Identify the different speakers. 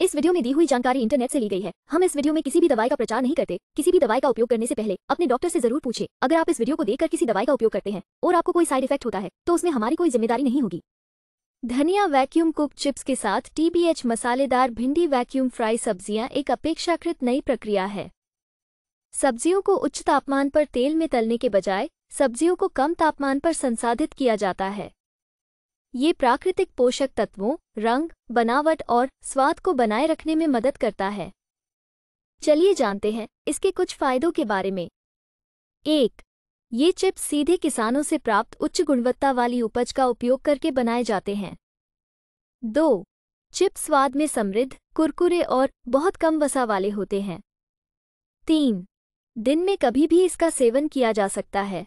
Speaker 1: इस वीडियो में दी हुई जानकारी इंटरनेट से ली गई है हम इस वीडियो में किसी भी दवाई का प्रचार नहीं करते किसी भी दवाई का उपयोग करने से पहले अपने डॉक्टर से जरूर पूछे अगर आप इस वीडियो को देखकर किसी दवाई का उपयोग करते हैं और आपको कोई साइड इफेक्ट होता है तो उसमें हमारी कोई जिम्मेदारी नहीं होगी धनिया वैक्यूम कुक चिप्स के साथ टीबीएच मसालेदार भिंडी वैक्यूम फ्राई सब्जियां एक अपेक्षाकृत नई प्रक्रिया है सब्जियों को उच्च तापमान पर तेल में तलने के बजाय सब्जियों को कम तापमान पर संसाधित किया जाता है ये प्राकृतिक पोषक तत्वों रंग बनावट और स्वाद को बनाए रखने में मदद करता है चलिए जानते हैं इसके कुछ फायदों के बारे में एक ये चिप्स सीधे किसानों से प्राप्त उच्च गुणवत्ता वाली उपज का उपयोग करके बनाए जाते हैं दो चिप्स स्वाद में समृद्ध कुरकुरे और बहुत कम वसा वाले होते हैं तीन दिन में कभी भी इसका सेवन किया जा सकता है